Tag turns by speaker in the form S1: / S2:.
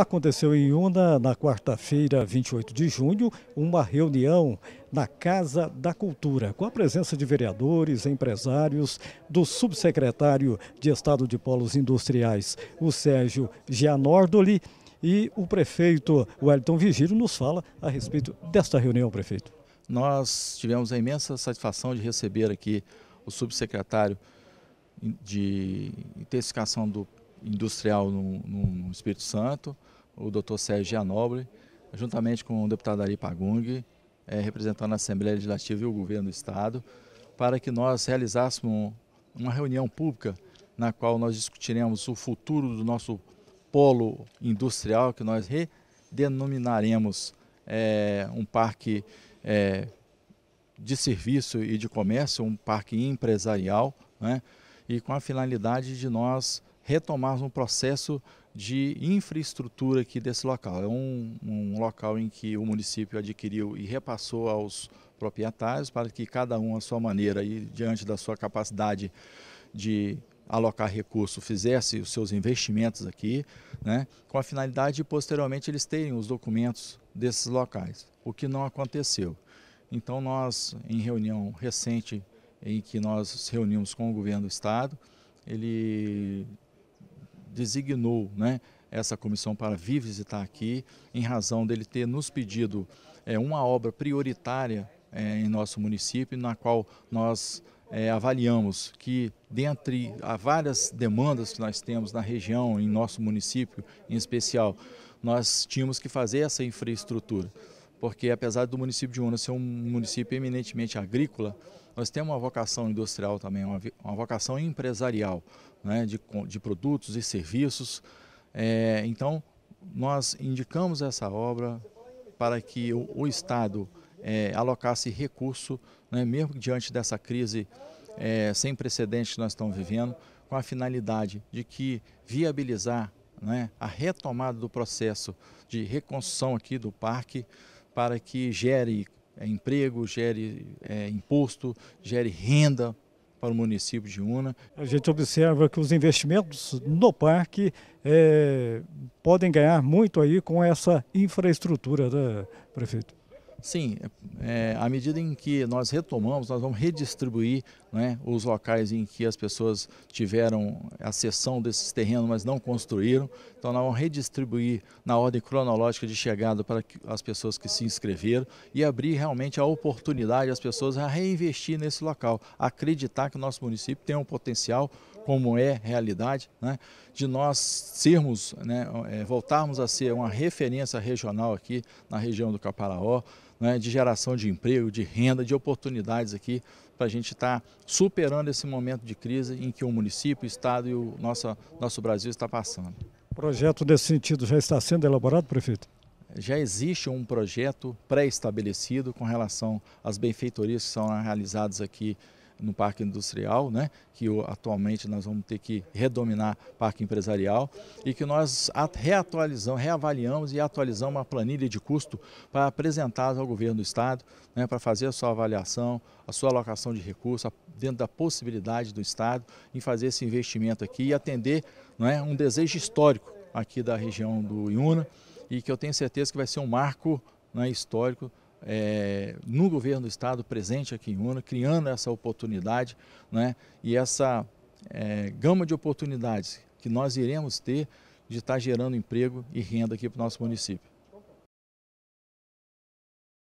S1: Aconteceu em Una, na quarta-feira, 28 de junho, uma reunião na Casa da Cultura, com a presença de vereadores, empresários, do subsecretário de Estado de Polos Industriais, o Sérgio Gianordoli, e o prefeito Wellington Vigílio nos fala a respeito desta reunião, prefeito.
S2: Nós tivemos a imensa satisfação de receber aqui o subsecretário de intensificação do industrial no, no, Espírito Santo, o doutor Sérgio Gianobre, juntamente com o deputado Ari Pagung, é, representando a Assembleia Legislativa e o governo do Estado, para que nós realizássemos uma reunião pública na qual nós discutiremos o futuro do nosso polo industrial, que nós redenominaremos é, um parque é, de serviço e de comércio, um parque empresarial, né? e com a finalidade de nós retomarmos um processo de infraestrutura aqui desse local. É um, um local em que o município adquiriu e repassou aos proprietários para que cada um, à sua maneira e diante da sua capacidade de alocar recurso, fizesse os seus investimentos aqui, né, com a finalidade de posteriormente eles terem os documentos desses locais, o que não aconteceu. Então nós, em reunião recente, em que nós reunimos com o governo do estado, ele designou né, essa comissão para vir visitar aqui, em razão dele ter nos pedido é, uma obra prioritária é, em nosso município, na qual nós é, avaliamos que, dentre as várias demandas que nós temos na região, em nosso município em especial, nós tínhamos que fazer essa infraestrutura porque apesar do município de Una ser um município eminentemente agrícola, nós temos uma vocação industrial também, uma, uma vocação empresarial, né, de, de produtos e serviços. É, então, nós indicamos essa obra para que o, o Estado é, alocasse recurso, né, mesmo diante dessa crise é, sem precedentes que nós estamos vivendo, com a finalidade de que viabilizar né, a retomada do processo de reconstrução aqui do parque, para que gere é, emprego, gere é, imposto, gere renda para o município de Una.
S1: A gente observa que os investimentos no parque é, podem ganhar muito aí com essa infraestrutura, né, prefeito?
S2: Sim, é, é, à medida em que nós retomamos, nós vamos redistribuir né, os locais em que as pessoas tiveram a desses terrenos, mas não construíram. Então, nós vamos redistribuir na ordem cronológica de chegada para as pessoas que se inscreveram e abrir realmente a oportunidade às pessoas a reinvestir nesse local, acreditar que o nosso município tem um potencial, como é realidade, né, de nós sermos, né, é, voltarmos a ser uma referência regional aqui na região do Caparaó, né, de geração de emprego, de renda, de oportunidades aqui para a gente estar tá superando esse momento de crise em que o município, o Estado e o nosso, nosso Brasil está passando.
S1: O projeto nesse sentido já está sendo elaborado, prefeito?
S2: já existe um projeto pré-estabelecido com relação às benfeitorias que são realizadas aqui no parque industrial, né, que atualmente nós vamos ter que redominar parque empresarial, e que nós reatualizamos, reavaliamos e atualizamos uma planilha de custo para apresentar ao governo do Estado, né, para fazer a sua avaliação, a sua alocação de recursos, dentro da possibilidade do Estado em fazer esse investimento aqui e atender né, um desejo histórico aqui da região do Iuna, e que eu tenho certeza que vai ser um marco né, histórico é, no governo do Estado, presente aqui em Una, criando essa oportunidade né, e essa é, gama de oportunidades que nós iremos ter de estar gerando emprego e renda aqui para o nosso município.